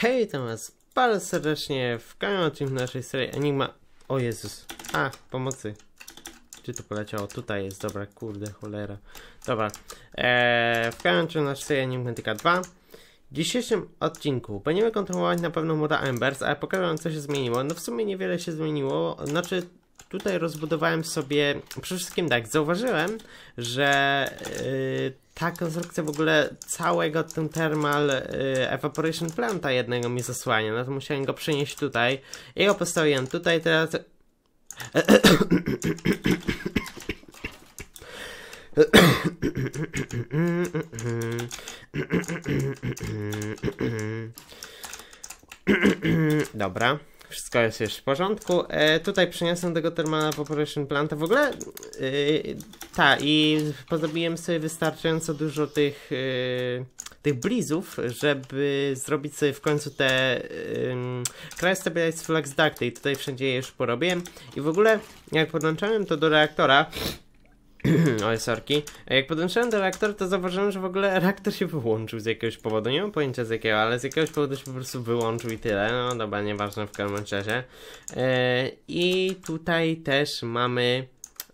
Hej, to was bardzo serdecznie w kolejnym odcinku naszej serii Enigma... O Jezus, a, pomocy. Gdzie to poleciało? Tutaj jest, dobra, kurde, cholera. Dobra, eee, w kolejnym odcinku naszej serii Tyka 2. W dzisiejszym odcinku będziemy kontynuować na pewno Muda Embers, ale pokażę wam co się zmieniło. No w sumie niewiele się zmieniło, znaczy tutaj rozbudowałem sobie, przede wszystkim tak, zauważyłem, że yy, ta konstrukcja w ogóle całego ten thermal y, evaporation planta jednego mi zasłania, no to musiałem go przenieść tutaj i go postawiłem tutaj, teraz... Dobra. Wszystko jest już w porządku. E, tutaj przyniosłem tego Thermal Evaporation Planta. W ogóle, tak, i pozrobiłem sobie wystarczająco dużo tych, e, tych blizów, żeby zrobić sobie w końcu te yy, Cry Stabilize Flux Ducty. tutaj wszędzie je już porobiłem. I w ogóle, jak podłączałem to do reaktora, Oj, sorki. Jak podłączyłem do reaktora, to zauważyłem, że w ogóle reaktor się wyłączył z jakiegoś powodu. Nie mam pojęcia z jakiego, ale z jakiegoś powodu się po prostu wyłączył i tyle. No dobra, nieważne w każdym razie. Yy, I tutaj też mamy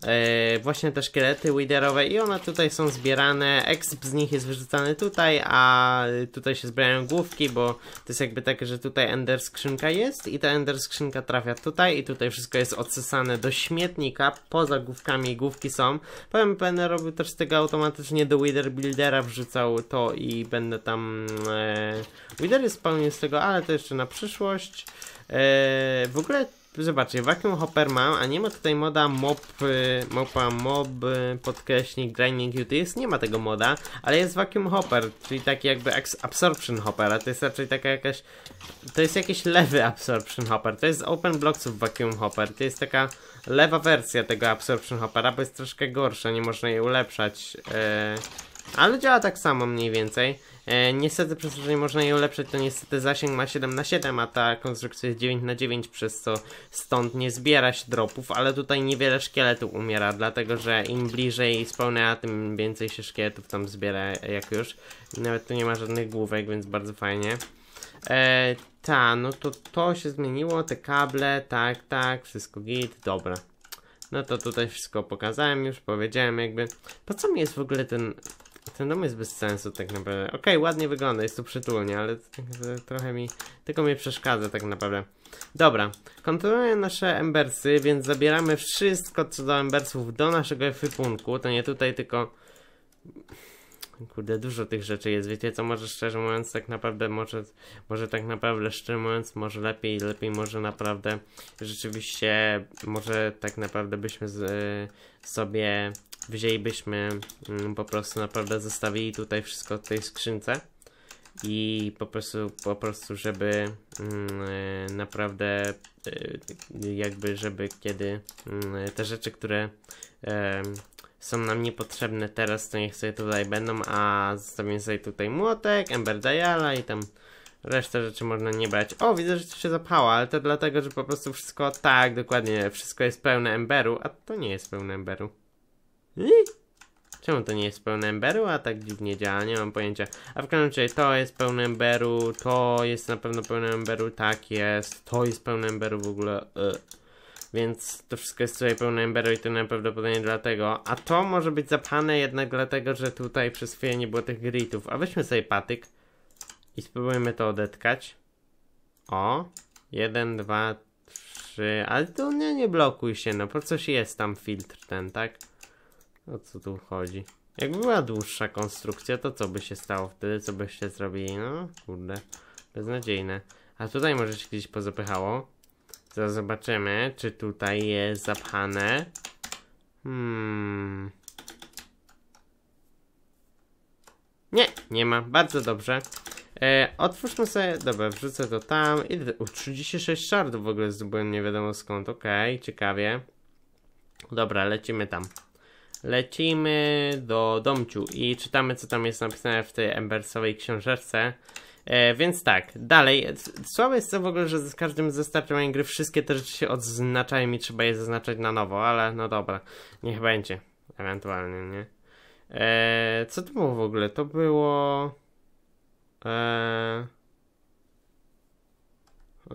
E, właśnie te szkielety widerowe i one tutaj są zbierane, exp z nich jest wyrzucany tutaj, a tutaj się zbierają główki, bo to jest jakby takie, że tutaj ender skrzynka jest i ta ender skrzynka trafia tutaj i tutaj wszystko jest odsysane do śmietnika, poza główkami główki są. Powiem, będę robił też z tego automatycznie do wither buildera wrzucał to i będę tam... Yy, wither jest pełny z tego, ale to jeszcze na przyszłość. E, w ogóle Zobaczcie, vacuum hopper mam, a nie ma tutaj moda mob, y, mopa mob, y, podkreśnik, grinding jest, nie ma tego moda, ale jest vacuum hopper, czyli taki jakby absorption hopper, a to jest raczej taka jakaś, to jest jakiś lewy absorption hopper, to jest open blocksów vacuum hopper, to jest taka lewa wersja tego absorption hoppera, bo jest troszkę gorsza, nie można jej ulepszać, yy, ale działa tak samo mniej więcej. E, niestety przez to, że nie można jej ulepszyć, to niestety zasięg ma 7 na 7 a ta konstrukcja jest 9 na 9 przez co stąd nie zbiera się dropów, ale tutaj niewiele szkieletów umiera, dlatego że im bliżej spełnia, tym więcej się szkieletów tam zbiera, jak już. Nawet tu nie ma żadnych główek, więc bardzo fajnie. E, ta, no to to się zmieniło, te kable, tak, tak, wszystko git, dobra. No to tutaj wszystko pokazałem już, powiedziałem jakby, po co mi jest w ogóle ten ten dom jest bez sensu tak naprawdę. Okej, okay, ładnie wygląda, jest tu przytulnie, ale tak trochę mi, tylko mnie przeszkadza tak naprawdę. Dobra, kontrolujemy nasze embersy, więc zabieramy wszystko co do embersów do naszego ekwipunku. To nie tutaj, tylko... Kurde, dużo tych rzeczy jest, wiecie co, może szczerze mówiąc, tak naprawdę, może, może tak naprawdę, szczerze mówiąc, może lepiej, lepiej, może naprawdę, rzeczywiście, może tak naprawdę byśmy z, y, sobie wzięlibyśmy mm, po prostu naprawdę zostawili tutaj wszystko w tej skrzynce i po prostu, po prostu żeby mm, e, naprawdę e, jakby, żeby kiedy mm, e, te rzeczy, które są nam niepotrzebne teraz, to niech sobie tutaj będą, a zostawimy sobie tutaj młotek, Ember Diala i tam resztę rzeczy można nie brać. O, widzę, że to się zapchała, ale to dlatego, że po prostu wszystko, tak, dokładnie, wszystko jest pełne Emberu, a to nie jest pełne Emberu. Czemu to nie jest pełne emberu, a tak dziwnie działa, nie mam pojęcia. A w każdym razie to jest pełne emberu, to jest na pewno pełne emberu, tak jest, to jest pełne emberu w ogóle. E. Więc to wszystko jest tutaj pełne emberu i to najprawdopodobniej dlatego. A to może być zapchane jednak dlatego, że tutaj przez chwilę nie było tych gritów. A weźmy sobie patyk i spróbujemy to odetkać. O, jeden, dwa, trzy, ale to nie, nie blokuj się, no po coś jest tam filtr ten, tak? O co tu chodzi? Jak była dłuższa konstrukcja, to co by się stało wtedy? Co byście zrobili? No, kurde. Beznadziejne. A tutaj może się gdzieś pozapychało. Zaraz zobaczymy, czy tutaj jest zapchane. Hmm. Nie, nie ma. Bardzo dobrze. E, otwórzmy sobie, dobra, wrzucę to tam. I u 36 shardów. w ogóle zdobyłem, nie wiadomo skąd. Okej, okay, ciekawie. Dobra, lecimy tam. Lecimy do domciu i czytamy, co tam jest napisane w tej embersowej książeczce. E, więc tak, dalej. Słabe jest to w ogóle, że z każdym zestarczeniem gry wszystkie te rzeczy się odznaczają i trzeba je zaznaczać na nowo, ale no dobra, niech będzie. Ewentualnie, nie? E, co to było w ogóle? To było. E,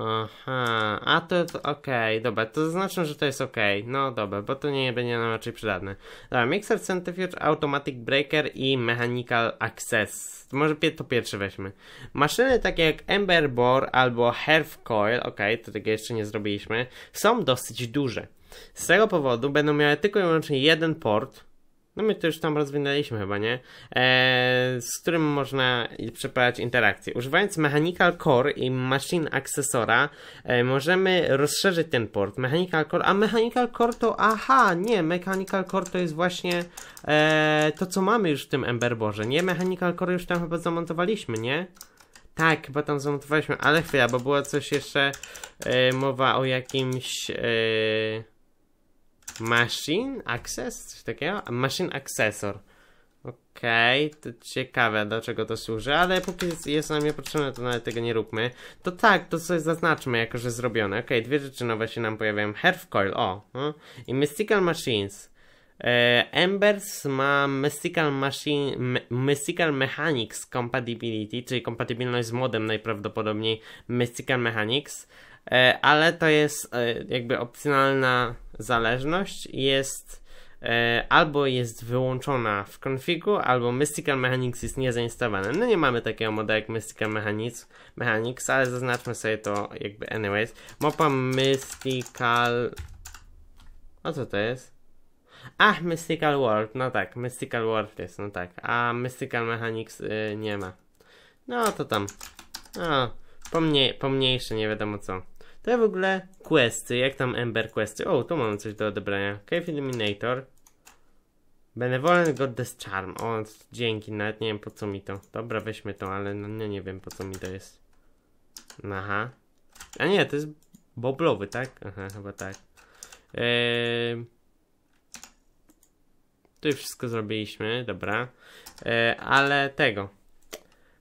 Aha, a to, jest ok, dobra, to zaznaczę, że to jest ok no dobra, bo to nie będzie nam raczej przydatne. Dobra, Mixer Centrifuge, Automatic Breaker i Mechanical Access. Może to pierwsze weźmy. Maszyny takie jak Ember Bore albo Herf Coil, okej, to tego jeszcze nie zrobiliśmy, są dosyć duże. Z tego powodu będą miały tylko i wyłącznie jeden port, no my to już tam rozwinęliśmy chyba, nie? Eee, z którym można przeprowadzić interakcję. Używając Mechanical Core i Machine Accessora e, możemy rozszerzyć ten port. Mechanical Core, a Mechanical Core to aha, nie, Mechanical Core to jest właśnie e, to co mamy już w tym Emberborze, nie? Mechanical Core już tam chyba zamontowaliśmy, nie? Tak, chyba tam zamontowaliśmy, ale chwila, bo była coś jeszcze e, mowa o jakimś... E, Machine Access? Coś takiego? Machine Accessor. Okej, okay, to ciekawe do czego to służy, ale póki jest nam niepotrzebne, to nawet tego nie róbmy. To tak, to coś zaznaczmy jako, że zrobione. Okej, okay, dwie rzeczy nowe się nam pojawiają. Herf Coil, o. No. I Mystical Machines. E, Embers ma Mystical Machine, Mystical Mechanics Compatibility, czyli kompatybilność z modem najprawdopodobniej Mystical Mechanics, e, ale to jest e, jakby opcjonalna zależność jest e, albo jest wyłączona w konfigu, albo Mystical Mechanics jest niezainstalowane. No nie mamy takiego moda jak Mystical Mechanics, Mechanics ale zaznaczmy sobie to jakby anyways. Mopa Mystical... O co to jest? Ach, Mystical World, no tak, Mystical World jest, no tak, a Mystical Mechanics y, nie ma. No to tam. No, pomniej, pomniejsze, nie wiadomo co. To w ogóle questy, jak tam Ember questy? O, tu mam coś do odebrania. Cave Eliminator. Benevolent Goddess Charm. O, dzięki, nawet nie wiem po co mi to. Dobra, weźmy to, ale no, nie, no nie wiem po co mi to jest. Aha. A nie, to jest boblowy, tak? Aha, chyba tak. Eee... Tu już wszystko zrobiliśmy, dobra. Ehm, ale tego.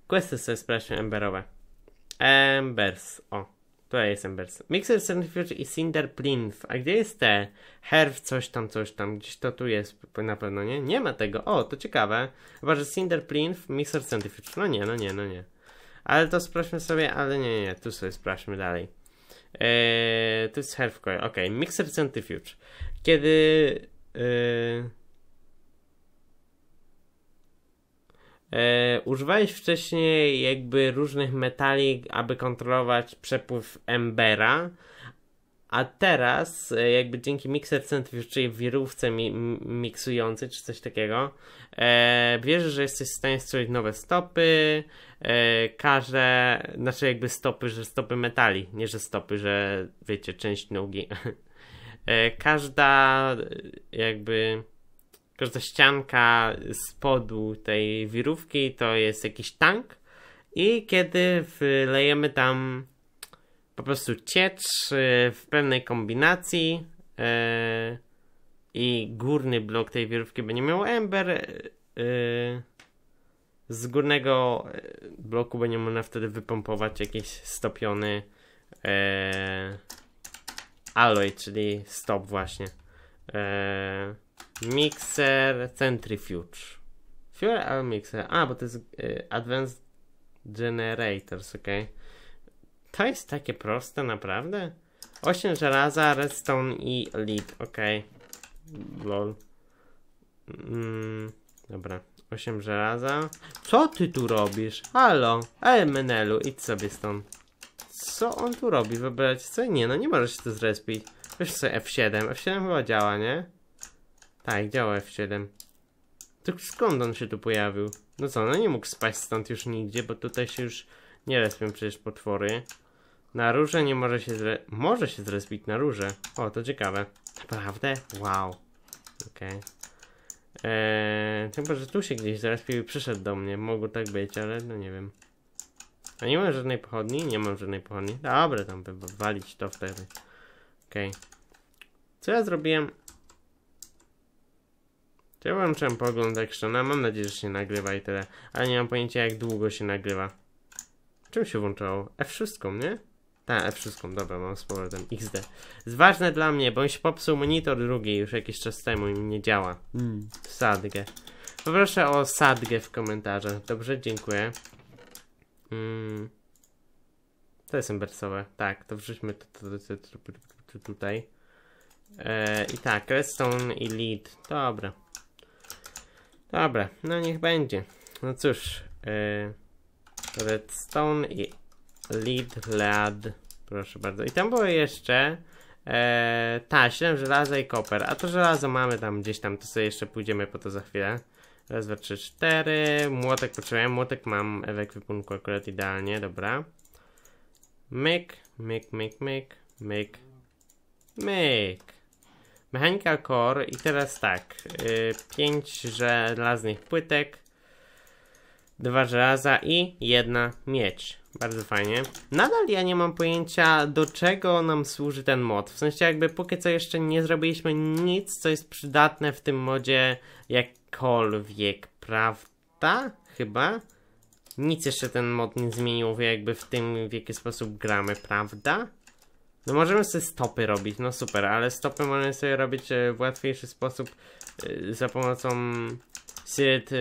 Questy sobie sprawdźmy emberowe. Embers, o. Tutaj jest Embers. Mixer Centrifuge i Cinder Plinth. A gdzie jest te? Herf coś tam, coś tam. Gdzieś to tu jest na pewno, nie? Nie ma tego. O, to ciekawe. Chyba, że Cinder Plinth, Mixer Centrifuge. No nie, no nie, no nie. Ale to sprawdźmy sobie, ale nie, nie, tu sobie sprawdźmy dalej. Eee, jest Herf Coil. Ok, Mixer Centrifuge. Kiedy... Eee, E, używałeś wcześniej jakby różnych metali, aby kontrolować przepływ embera, a teraz e, jakby dzięki mixer centrifuge, czyli wirówce mi czy coś takiego, e, że jesteś w stanie stworzyć nowe stopy, e, każe, znaczy jakby stopy, że stopy metali, nie że stopy, że wiecie, część nogi. e, każda e, jakby każda ścianka z spodu tej wirówki to jest jakiś tank i kiedy wlejemy tam po prostu ciecz y, w pewnej kombinacji y, i górny blok tej wirówki będzie miał ember y, z górnego bloku będzie można wtedy wypompować jakiś stopiony alloy, czyli stop właśnie. Mixer Centrifuge. Fuel albo Mixer. A, bo to jest y, Advanced Generators, ok. To jest takie proste, naprawdę? 8 żelaza, redstone i lead, ok. Lol. Mm, dobra, 8 żelaza. Co ty tu robisz? Halo, Elmenelu, idź sobie stąd. Co on tu robi? Wybrać co? Nie, no nie możesz się to zrespić. Weź sobie F7. F7 chyba działa, nie? Tak, działa F7. To skąd on się tu pojawił? No co, no nie mógł spać stąd już nigdzie, bo tutaj się już nie respią przecież potwory. Na róże nie może się zre... Może się zrespić na róże. O, to ciekawe. Naprawdę? Wow. Okej. Okay. Eee, chyba, że tu się gdzieś zrespił i przyszedł do mnie. Mogło tak być, ale no nie wiem. A nie mam żadnej pochodni? Nie mam żadnej pochodni. Dobra, tam by walić to wtedy. Okej. Okay. Co ja zrobiłem? Ja włączam pogląd Actiona, mam nadzieję, że się nagrywa i tyle, ale nie mam pojęcia jak długo się nagrywa. Czym się włączało? F6, nie? Tak, F6, dobra, mam z powrotem XD. Jest ważne dla mnie, bo mi się popsuł monitor drugi już jakiś czas temu i nie działa. Mm. Sadgę. Poproszę o sadgę w komentarzach. Dobrze, dziękuję. Mm. To jest embersowe. Tak, to wrzućmy tutaj. Eee, I tak, Redstone i Lead. Dobra. Dobra, no niech będzie. No cóż, y, redstone i lead, lead, proszę bardzo. I tam było jeszcze e, taślem, żelaza i koper. A to żelazo mamy tam gdzieś tam, to sobie jeszcze pójdziemy po to za chwilę. Raz, dwa, trzy, cztery. Młotek potrzebujemy. Młotek mam w ekwipunku akurat idealnie, dobra. Myk, myk, myk, myk, myk, myk. Mechanical Core i teraz tak. Yy, 5 żelaznych płytek, dwa żelaza i jedna miecz. Bardzo fajnie. Nadal ja nie mam pojęcia do czego nam służy ten mod. W sensie jakby póki co jeszcze nie zrobiliśmy nic, co jest przydatne w tym modzie jakkolwiek, prawda? Chyba. Nic jeszcze ten mod nie zmienił jakby w tym w jaki sposób gramy, prawda? No możemy sobie stopy robić, no super, ale stopy możemy sobie robić e, w łatwiejszy sposób e, za pomocą Silt e,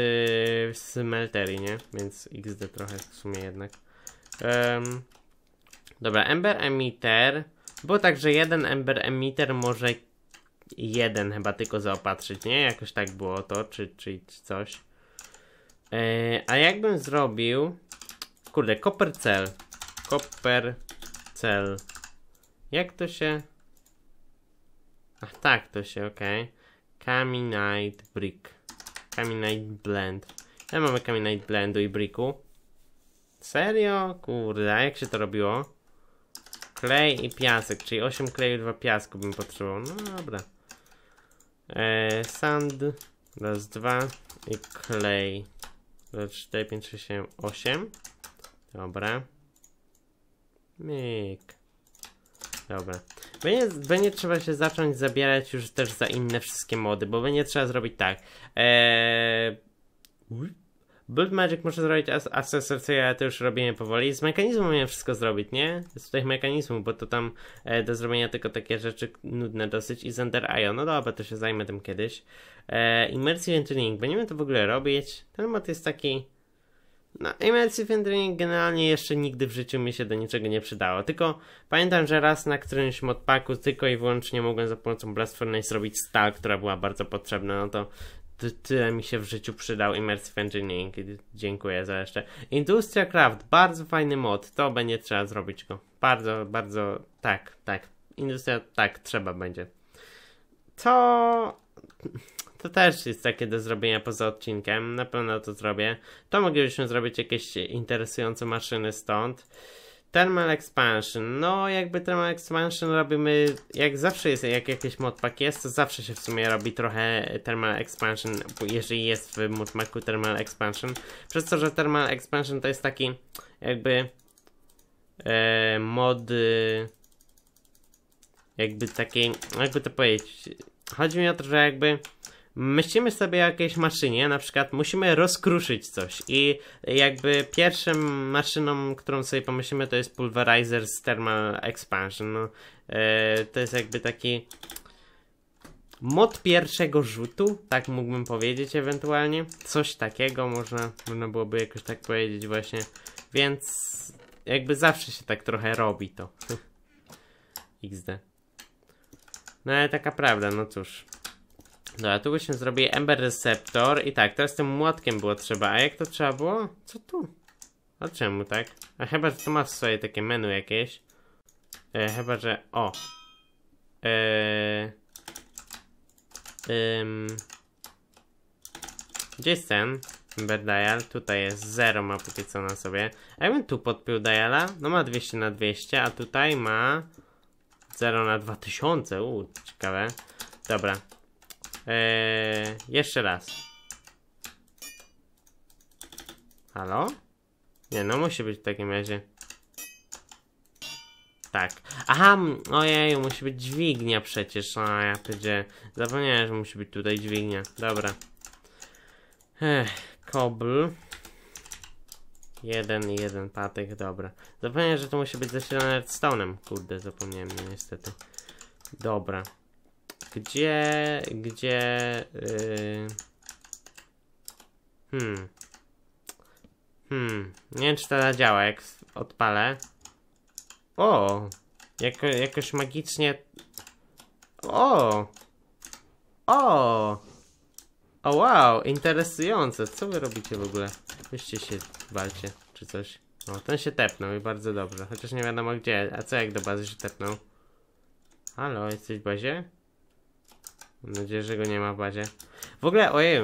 smeltery smelterii, nie? Więc XD trochę w sumie jednak. Um, dobra, Ember Emitter. Było tak, że jeden Ember Emitter może jeden chyba tylko zaopatrzyć, nie? Jakoś tak było to, czy, czy, coś. a jakbym zrobił... Kurde, Copper Cell. Copper Cell. Jak to się... Ach, tak to się, ok. Caminite Brick. Caminite Blend. Ja mamy Caminite Blendu i Bricku. Serio? Kurde, jak się to robiło? Klej i piasek, czyli 8 kleju i 2 piasku bym potrzebował. No dobra. Eee, sand. Raz, dwa. I klej. Raz, cztery, pięć, sześć, siedem, osiem. Dobra. Myk. Dobra. Będzie, będzie trzeba się zacząć zabierać już też za inne wszystkie mody, bo będzie trzeba zrobić tak. Eee... Build Magic muszę zrobić, a SSFC ja to już robimy powoli. Z mechanizmu miałem wszystko zrobić, nie? Z tych mechanizmów, bo to tam e, do zrobienia tylko takie rzeczy nudne dosyć i Zender IO. No dobra, to się zajmę tym kiedyś. E, Immersive Engineering, będziemy to w ogóle robić. Ten mod jest taki no, Immersive Rendering generalnie jeszcze nigdy w życiu mi się do niczego nie przydało. Tylko pamiętam, że raz na którymś modpaku tylko i wyłącznie mogłem za pomocą Blast Furnace zrobić stal, która była bardzo potrzebna, no to tyle mi się w życiu przydał Immersive Engineering. Dziękuję za jeszcze. Industria Craft, bardzo fajny mod, to będzie trzeba zrobić go. Bardzo, bardzo, tak, tak. Industria, tak, trzeba będzie. To... To też jest takie do zrobienia poza odcinkiem. Na pewno to zrobię. To moglibyśmy zrobić jakieś interesujące maszyny stąd. Thermal Expansion. No, jakby Thermal Expansion robimy, jak zawsze jest, jak jakiś modpack jest, to zawsze się w sumie robi trochę Thermal Expansion, jeżeli jest w modpacku Thermal Expansion. Przez to, że Thermal Expansion to jest taki, jakby, e, mod, e, jakby taki, jakby to powiedzieć, chodzi mi o to, że jakby myślimy sobie o jakiejś maszynie, na przykład musimy rozkruszyć coś i jakby pierwszą maszyną, którą sobie pomyślimy to jest Pulverizer z Thermal Expansion. No, e, to jest jakby taki mod pierwszego rzutu, tak mógłbym powiedzieć ewentualnie. Coś takiego można, można byłoby jakoś tak powiedzieć właśnie. Więc jakby zawsze się tak trochę robi to. XD. No ale taka prawda, no cóż. Dobra, no, tu byśmy zrobili Ember Receptor. I tak, teraz tym młotkiem było trzeba. A jak to trzeba było? Co tu? A czemu tak? A chyba, że to ma w sobie takie menu jakieś. E, chyba, że... O! Eee... Ym... Gdzie jest ten? Ember Dial. Tutaj jest 0 ma póki co na sobie. A ja bym tu podpił Diala. No ma 200 na 200, a tutaj ma... 0 na 2000. Uuu, ciekawe. Dobra, Eee, jeszcze raz. Halo? Nie, no musi być w takim razie. Tak. Aha, ojej, musi być dźwignia przecież. A ja będzie. Zapomniałem, że musi być tutaj dźwignia. Dobra. Ech, kobl. Jeden, jeden patyk, dobra. Zapomniałem, że to musi być zasilane redstone'em. Kurde, zapomniałem, niestety. Dobra. Gdzie, gdzie, yy... hmm, hmm, nie wiem czy to działa, jak odpalę. O, jako, jakoś magicznie, o, o, o wow, interesujące, co wy robicie w ogóle? Wyście się walcie, czy coś. O, ten się tepnął i bardzo dobrze, chociaż nie wiadomo gdzie, a co jak do bazy się tepnął? Halo, jesteś w bazie? Mam nadzieję, że go nie ma w bazie. W ogóle, ojej,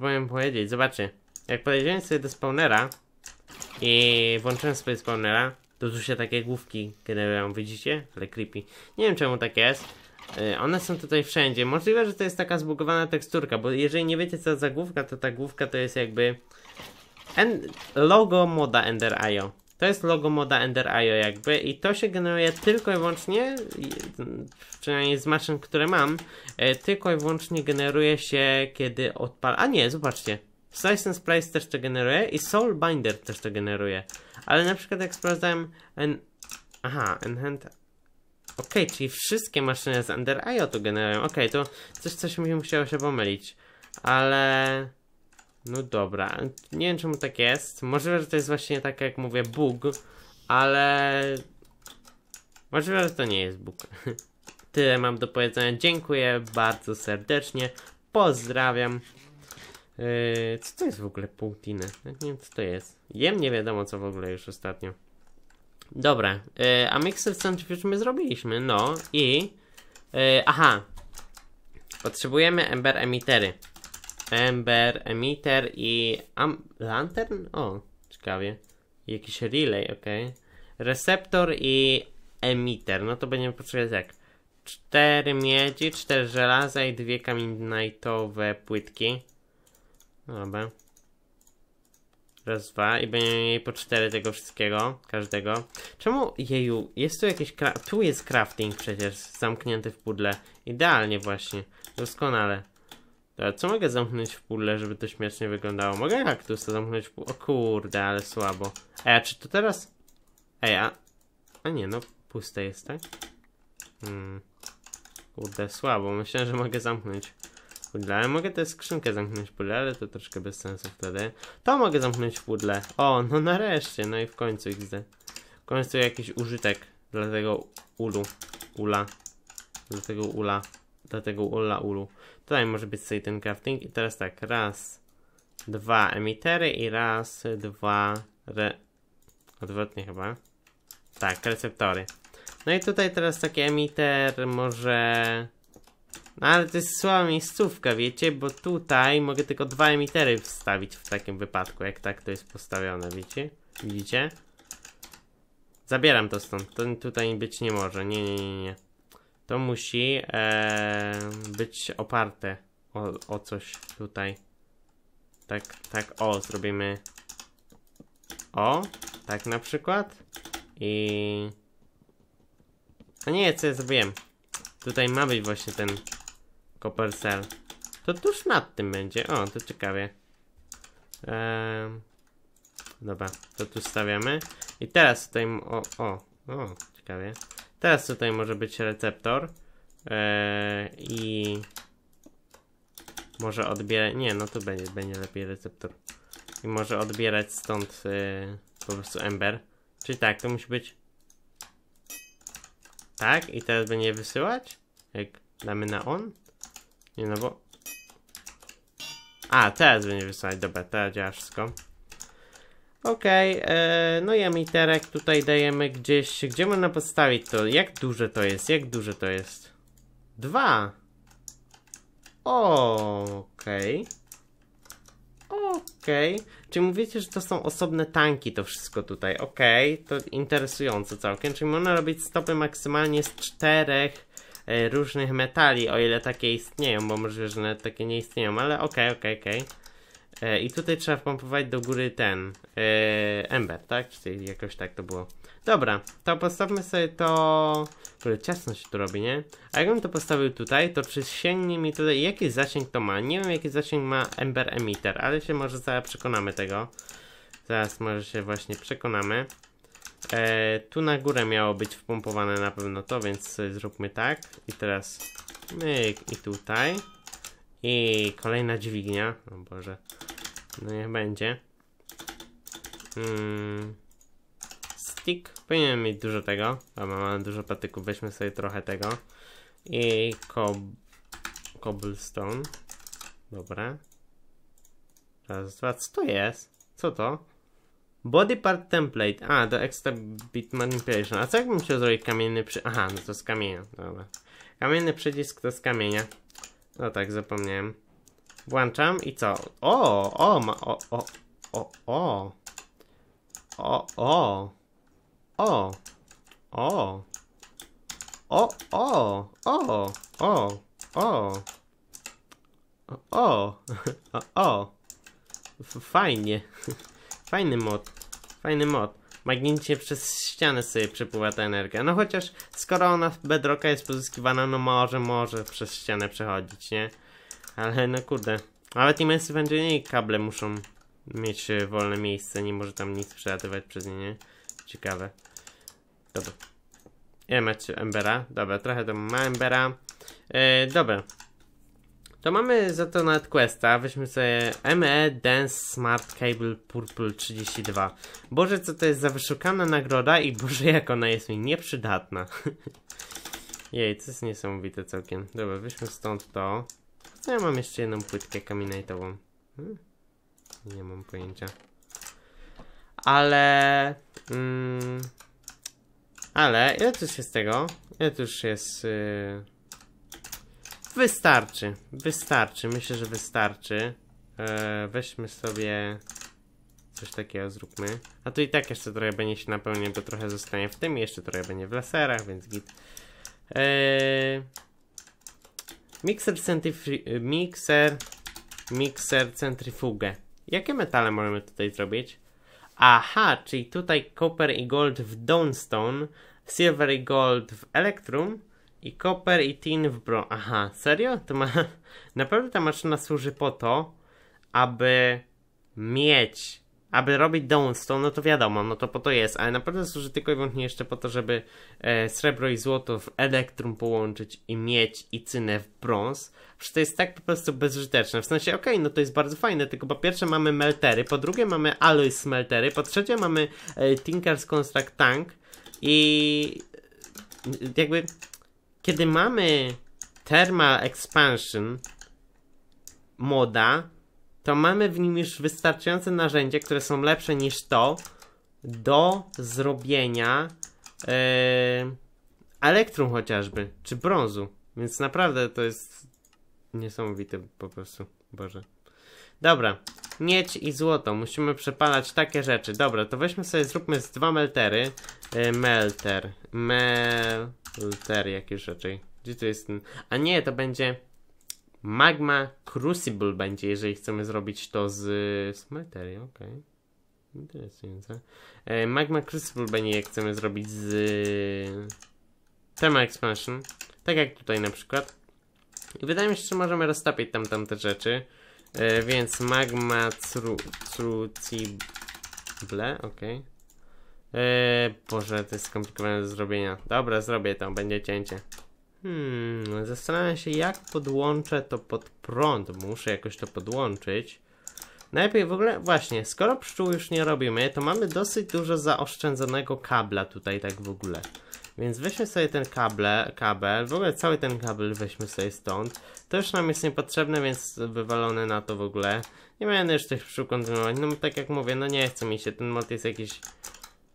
powiem powiedzieć, zobaczcie. Jak podejdziemy sobie do spawnera i włączyłem sobie spawnera, to tu się takie główki generują, widzicie? Ale creepy. Nie wiem czemu tak jest. Y, one są tutaj wszędzie. Możliwe, że to jest taka zbugowana teksturka, bo jeżeli nie wiecie co za główka, to ta główka to jest jakby... En logo moda Ender.io to jest logo moda IO jakby i to się generuje tylko i wyłącznie, przynajmniej z maszyn, które mam, e, tylko i wyłącznie generuje się, kiedy odpal... A nie, zobaczcie. Slice and Splice też to generuje i Soul Binder też to generuje. Ale na przykład jak sprawdzałem... En... Aha, Enhant... Okej, okay, czyli wszystkie maszyny z IO to generują. Okej, okay, to coś, coś mi musiało się pomylić. Ale... No dobra, nie wiem czemu tak jest. Możliwe, że to jest właśnie tak jak mówię, bug, ale... Możliwe, że to nie jest bug. Tyle mam do powiedzenia. Dziękuję bardzo serdecznie. Pozdrawiam. Yy, co to jest w ogóle półtiny? Tak nie wiem, co to jest. Jem nie wiadomo, co w ogóle już ostatnio. Dobra, yy, a mixer centrifuge my zrobiliśmy, no i... Yy, aha. Potrzebujemy ember emitery. Ember, Emitter i Am Lantern? O, ciekawie. Jakiś relay, ok. Receptor i Emitter. No to będziemy potrzebować jak? Cztery miedzi, cztery żelaza i dwie kamiennajtowe płytki. Dobra. Raz, dwa i będziemy mieli po cztery tego wszystkiego, każdego. Czemu, jeju, jest tu jakieś Tu jest crafting przecież, zamknięty w pudle. Idealnie właśnie, doskonale. A co mogę zamknąć w pudle, żeby to śmiesznie wyglądało? Mogę kaktusa zamknąć w pudle? O kurde, ale słabo. a ja czy to teraz... a a... A nie, no puste jest, tak? Hmm. Kurde, słabo. Myślę, że mogę zamknąć pudle, ja mogę tę skrzynkę zamknąć w pudle, ale to troszkę bez sensu wtedy. To mogę zamknąć w pudle. O, no nareszcie, no i w końcu XD. W końcu jakiś użytek dla tego ulu. Ula. Dla tego ula. Dla tego ula ulu. Tutaj może być sobie ten crafting. I teraz tak, raz, dwa emitery i raz, dwa re... Odwrotnie chyba. Tak, receptory. No i tutaj teraz taki emiter może... No ale to jest słaba miejscówka, wiecie, bo tutaj mogę tylko dwa emitery wstawić w takim wypadku, jak tak to jest postawione, wiecie? Widzicie? Zabieram to stąd, to tutaj być nie może, nie, nie, nie, nie to musi e, być oparte o, o coś tutaj. Tak, tak, o, zrobimy o, tak na przykład i... A nie, co ja zrobiłem? Tutaj ma być właśnie ten copper cell. To tuż nad tym będzie, o, to ciekawie. E, dobra, to tu stawiamy. I teraz tutaj, o, o, o, ciekawie. Teraz tutaj może być receptor. Eee, I może odbierać. Nie, no tu będzie, będzie lepiej receptor. I może odbierać stąd e, po prostu ember. Czyli tak, to musi być. Tak, i teraz będzie wysyłać. Jak damy na on. Nie no bo. A, teraz będzie wysyłać. Dobra, teraz działa wszystko. Okej, okay, e, no i emiterek tutaj dajemy gdzieś, gdzie można postawić to? Jak duże to jest? Jak duże to jest? Dwa! Okej. Okej. Okay. Czyli mówicie, że to są osobne tanki to wszystko tutaj. Okej, okay. to interesujące całkiem. Czyli można robić stopy maksymalnie z czterech e, różnych metali, o ile takie istnieją, bo może, że takie nie istnieją, ale okej, okay, okej, okay, okej. Okay. E, I tutaj trzeba wpompować do góry ten e, ember, tak? Czyli jakoś tak to było. Dobra, to postawmy sobie to... Kurde, ciasno się tu robi, nie? A jakbym to postawił tutaj, to sięgnie mi tutaj... Jaki zasięg to ma? Nie wiem, jaki zasięg ma ember emitter, ale się może zaraz przekonamy tego. Zaraz może się właśnie przekonamy. E, tu na górę miało być wpompowane na pewno to, więc zróbmy tak. I teraz myk i tutaj. I kolejna dźwignia. O Boże. No niech będzie. Hmm. Stick. Powinienem mieć dużo tego. Dobra, mamy dużo patyków. Weźmy sobie trochę tego. I cob cobblestone. Dobra. Raz, dwa. Co to jest? Co to? Body part template. A, do extra bit manipulation. A co jakbym chciał zrobić kamienny przy... Aha, no to z kamienia. Dobra. Kamienny przycisk to z kamienia. No tak, zapomniałem. Włączam i co? O, o, ma, o, o, o, o, o, o, o, o, o, o, o, o, o, o, o, fajnie, fajny mod, fajny mod. Magnicznie przez ścianę sobie przepływa ta energia. No chociaż skoro ona w Bedrocka jest pozyskiwana, no może, może przez ścianę przechodzić, nie? Ale no kurde. Nawet nie będzie i kable muszą mieć e, wolne miejsce, nie może tam nic przelatywać przez nie, nie? Ciekawe. Dobra. Ile macie embera? Dobra, trochę to ma embera. Yy, dobra. To mamy za to nawet questa. Weźmy sobie ME Dance Smart Cable Purple 32. Boże, co to jest za wyszukana nagroda i Boże, jak ona jest mi nieprzydatna. Jej, to jest niesamowite całkiem. Dobra, weźmy stąd to. No ja mam jeszcze jedną płytkę kaminajtową. Hmm? Nie mam pojęcia. Ale... Mm, ale ile tu się z tego? Ile tu już jest... Yy... Wystarczy. Wystarczy. Myślę, że wystarczy. Yy, weźmy sobie... Coś takiego zróbmy. A tu i tak jeszcze trochę będzie się napełniać, bo trochę zostanie w tym i jeszcze trochę będzie w laserach, więc git. Yy... Mikser, centryfri mikser, mikser centryfugę. Jakie metale możemy tutaj zrobić? Aha, czyli tutaj copper i gold w downstone, silver i gold w electrum i copper i tin w bro... Aha, serio? To ma... Naprawdę ta maszyna służy po to, aby mieć aby robić downstone, no to wiadomo, no to po to jest, ale naprawdę służy tylko i wyłącznie jeszcze po to, żeby e, srebro i złoto w elektrum połączyć i mieć i cynę w brąz, Wszystko to jest tak po prostu bezużyteczne. W sensie, okej, okay, no to jest bardzo fajne, tylko po pierwsze mamy meltery, po drugie mamy alloy smeltery, po trzecie mamy e, Tinker's Construct Tank i e, jakby kiedy mamy Thermal Expansion moda, to mamy w nim już wystarczające narzędzie, które są lepsze niż to do zrobienia yy, elektrum chociażby, czy brązu. Więc naprawdę to jest niesamowite po prostu. Boże. Dobra, miedź i złoto. Musimy przepalać takie rzeczy. Dobra, to weźmy sobie, zróbmy z dwa meltery. Yy, melter. Melter jakieś rzeczy. Gdzie to jest ten? A nie, to będzie... Magma Crucible będzie, jeżeli chcemy zrobić to z, z okej. Okay. Interesujące. E, Magma Crucible będzie, jak chcemy zrobić z Tema Expansion. Tak jak tutaj na przykład. I wydaje mi się, że możemy roztapić tam tamte rzeczy. E, więc Magma Crucible, okej. Okay. E, Boże, to jest skomplikowane do zrobienia. Dobra, zrobię to, będzie cięcie. Hmm, zastanawiam się jak podłączę to pod prąd. Muszę jakoś to podłączyć. Najpierw w ogóle, właśnie, skoro pszczół już nie robimy, to mamy dosyć dużo zaoszczędzonego kabla tutaj tak w ogóle. Więc weźmy sobie ten kable, kabel, w ogóle cały ten kabel weźmy sobie stąd. To już nam jest niepotrzebne, więc wywalone na to w ogóle. Nie będę już tych pszczół kontynuować, no tak jak mówię, no nie chce mi się, ten mod jest jakiś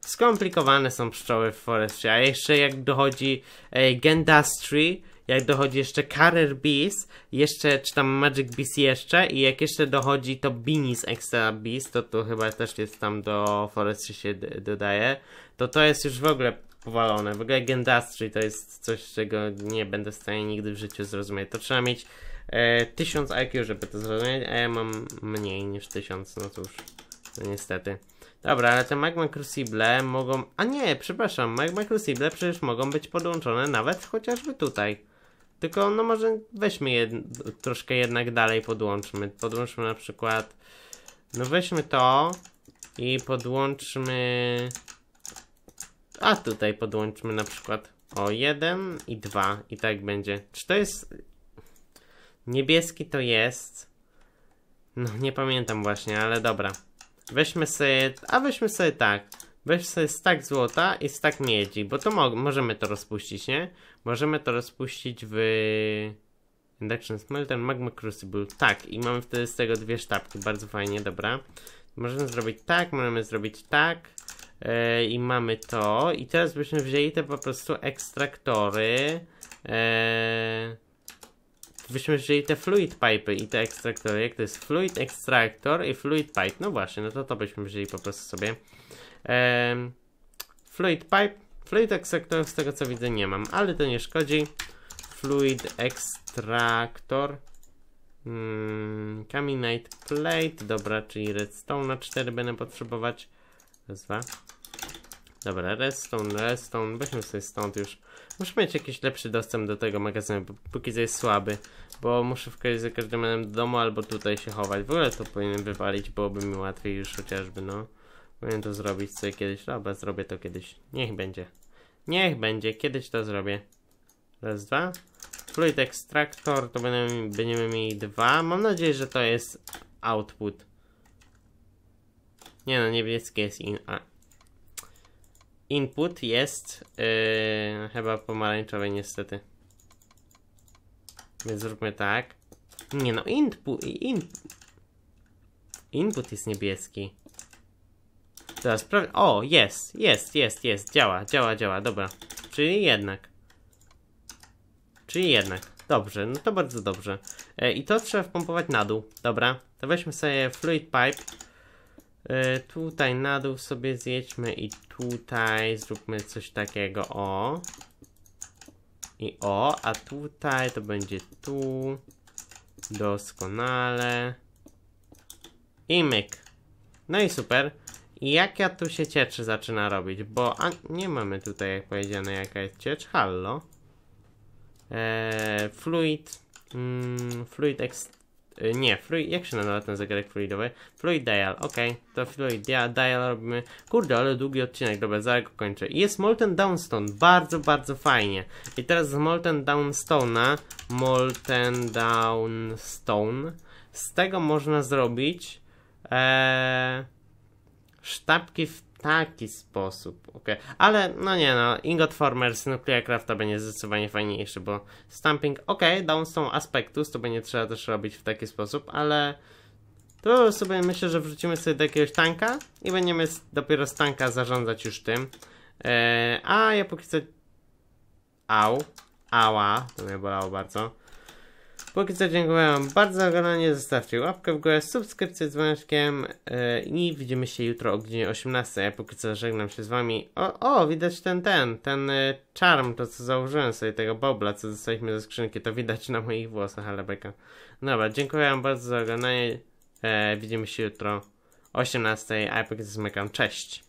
Skomplikowane są pszczoły w forestry, a jeszcze jak dochodzi e, Gendastry, jak dochodzi jeszcze Carrier Bees, jeszcze, czy tam Magic Bees jeszcze i jak jeszcze dochodzi to binis Extra Bees, to to chyba też jest tam do forestry się dodaje, to to jest już w ogóle powalone. W ogóle Gendastry to jest coś, czego nie będę w stanie nigdy w życiu zrozumieć. To trzeba mieć e, 1000 IQ, żeby to zrozumieć, a ja mam mniej niż 1000, no cóż, no niestety. Dobra, ale te magma crucible mogą... A nie, przepraszam, magma crucible przecież mogą być podłączone nawet chociażby tutaj. Tylko no może weźmy jed... troszkę jednak dalej podłączmy. Podłączmy na przykład... No weźmy to i podłączmy... A tutaj podłączmy na przykład o 1 i 2 i tak będzie. Czy to jest... Niebieski to jest... No nie pamiętam właśnie, ale dobra. Weźmy sobie, a weźmy sobie tak. Weź sobie stak złota i stak miedzi, bo to mo możemy to rozpuścić, nie? Możemy to rozpuścić w... Induction Smelter, Magma Crucible. Tak, i mamy wtedy z tego dwie sztabki, bardzo fajnie, dobra. Możemy zrobić tak, możemy zrobić tak. E, I mamy to. I teraz byśmy wzięli te po prostu ekstraktory. E, Byśmy wzięli te fluid pipy i te ekstraktory. Jak to jest fluid extractor i fluid pipe. No właśnie, no to to byśmy wzięli po prostu sobie. Ehm, fluid pipe. Fluid extractor z tego co widzę nie mam, ale to nie szkodzi. Fluid extractor. Hmm, caminate Caminite plate. Dobra, czyli redstone na 4 będę potrzebować. Raz, dwa. Dobra, redstone, redstone. Weźmy sobie stąd już. Muszę mieć jakiś lepszy dostęp do tego magazynu, bo póki co jest słaby. Bo muszę w za każdym razem do domu albo tutaj się chować. W ogóle to powinienem wywalić, byłoby mi łatwiej już chociażby, no. Powinienem to zrobić sobie kiedyś. Dobra, zrobię to kiedyś. Niech będzie. Niech będzie, kiedyś to zrobię. Raz, dwa. Fluid Extractor, to będziemy, będziemy mieli dwa. Mam nadzieję, że to jest output. Nie no, niebieskie jest in, a input jest yy, chyba pomarańczowy niestety. Więc zróbmy tak. Nie no, input, in, input jest niebieski. Teraz prawie, o, jest, jest, jest, jest, działa, działa, działa, dobra. Czyli jednak. Czyli jednak. Dobrze, no to bardzo dobrze. E, I to trzeba wpompować na dół, dobra. To weźmy sobie fluid pipe. E, tutaj na dół sobie zjedźmy i tutaj zróbmy coś takiego, o. I o, a tutaj to będzie tu. Doskonale. I myk. No i super. I jak ja tu się ciecz zaczyna robić, bo a, nie mamy tutaj jak powiedziane jaka jest ciecz. Hallo. Eee, fluid. Mm, fluid ext Y, nie, Fluid, jak się nazywa ten zegarek fluidowy? Fluid Dial, ok, to Fluid dia, Dial robimy. Kurde, ale długi odcinek, dobra, zaraz go kończę. I jest Molten Downstone, bardzo, bardzo fajnie. I teraz z Molten Downstone'a, Molten Downstone, z tego można zrobić ee, sztabki w taki sposób, ok. Ale no nie no, Ingot Formers Nuclear Craft to będzie zdecydowanie fajniejszy, bo stamping, ok, tą aspektus, to będzie trzeba też robić w taki sposób, ale to sobie myślę, że wrzucimy sobie do jakiegoś tanka i będziemy dopiero z tanka zarządzać już tym. Eee, a ja póki co... Au. Ała, to mnie bolało bardzo. Póki co dziękuję Wam bardzo za oglądanie, zostawcie łapkę w górę, subskrypcję z dzwoneczkiem yy, i widzimy się jutro o godzinie 18. Ja póki co żegnam się z Wami. O, o widać ten, ten, ten y, to co założyłem sobie, tego bobla, co dostaliśmy ze skrzynki, to widać na moich włosach, ale beka. Dobra, dziękuję Wam bardzo za oglądanie, yy, widzimy się jutro o 18, a ja póki co zmykam, cześć!